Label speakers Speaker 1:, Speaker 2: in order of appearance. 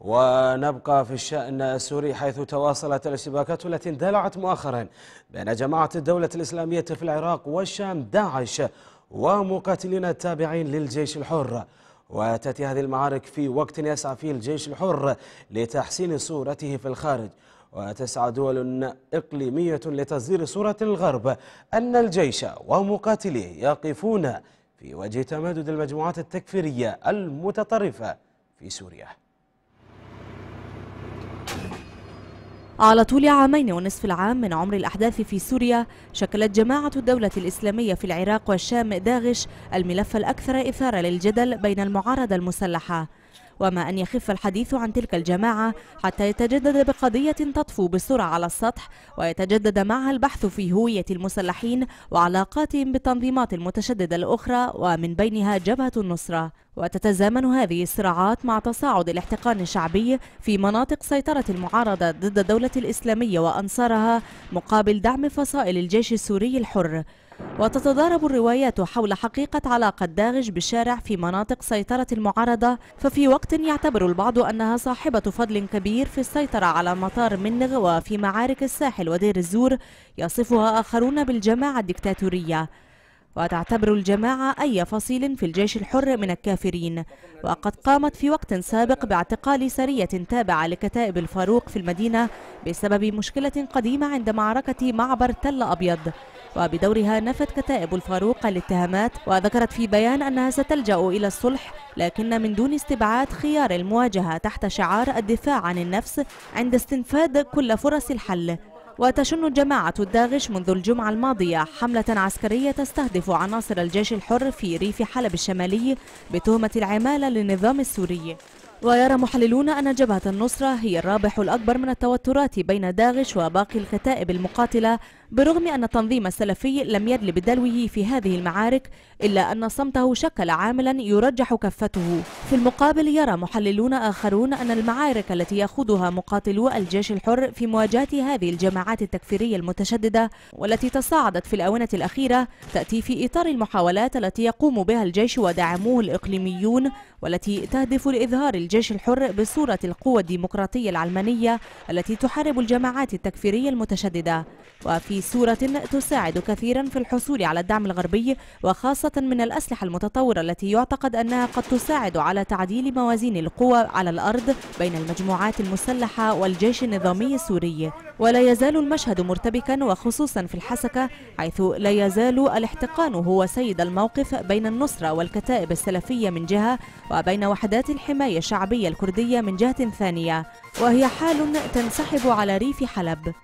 Speaker 1: ونبقى في الشأن السوري حيث تواصلت الاشتباكات التي اندلعت مؤخرا بين جماعة الدولة الإسلامية في العراق والشام داعش ومقاتلين التابعين للجيش الحر وتأتي هذه المعارك في وقت يسعى فيه الجيش الحر لتحسين صورته في الخارج وتسعى دول إقليمية لتصدير صورة الغرب أن الجيش ومقاتليه يقفون في وجه تمدد المجموعات التكفيرية المتطرفة في سوريا
Speaker 2: على طول عامين ونصف العام من عمر الأحداث في سوريا شكلت جماعة الدولة الإسلامية في العراق والشام داغش الملف الأكثر إثارة للجدل بين المعارضة المسلحة وما أن يخف الحديث عن تلك الجماعة حتى يتجدد بقضية تطفو بسرعة على السطح ويتجدد معها البحث في هوية المسلحين وعلاقاتهم بالتنظيمات المتشددة الأخرى ومن بينها جبهة النصرة وتتزامن هذه الصراعات مع تصاعد الاحتقان الشعبي في مناطق سيطرة المعارضة ضد الدولة الإسلامية وأنصارها مقابل دعم فصائل الجيش السوري الحر وتتضارب الروايات حول حقيقة علاقة داغش بالشارع في مناطق سيطرة المعارضة ففي وقت يعتبر البعض أنها صاحبة فضل كبير في السيطرة على مطار منغ وفي معارك الساحل ودير الزور يصفها آخرون بالجماعة الدكتاتورية وتعتبر الجماعة أي فصيل في الجيش الحر من الكافرين وقد قامت في وقت سابق باعتقال سرية تابعة لكتائب الفاروق في المدينة بسبب مشكلة قديمة عند معركة معبر تل أبيض وبدورها نفت كتائب الفاروق الاتهامات وذكرت في بيان أنها ستلجأ إلى الصلح لكن من دون استبعاد خيار المواجهة تحت شعار الدفاع عن النفس عند استنفاد كل فرص الحل وتشن جماعة الداغش منذ الجمعة الماضية حملة عسكرية تستهدف عناصر الجيش الحر في ريف حلب الشمالي بتهمة العمالة للنظام السوري ويرى محللون أن جبهة النصرة هي الرابح الأكبر من التوترات بين داغش وباقي الكتائب المقاتلة برغم أن التنظيم السلفي لم يدل بدلوه في هذه المعارك إلا أن صمته شكل عاملا يرجح كفته في المقابل يرى محللون آخرون أن المعارك التي يخوضها مقاتلو الجيش الحر في مواجهة هذه الجماعات التكفيرية المتشددة والتي تصاعدت في الأونة الأخيرة تأتي في إطار المحاولات التي يقوم بها الجيش ودعموه الإقليميون والتي تهدف لإظهار الجيش الحر بصورة القوة الديمقراطية العلمانية التي تحارب الجماعات التكفيرية المتشددة وفي بصورة تساعد كثيرا في الحصول على الدعم الغربي وخاصة من الأسلحة المتطورة التي يعتقد أنها قد تساعد على تعديل موازين القوى على الأرض بين المجموعات المسلحة والجيش النظامي السوري ولا يزال المشهد مرتبكا وخصوصا في الحسكة حيث لا يزال الاحتقان هو سيد الموقف بين النصرة والكتائب السلفية من جهة وبين وحدات الحماية الشعبية الكردية من جهة ثانية وهي حال تنسحب على ريف حلب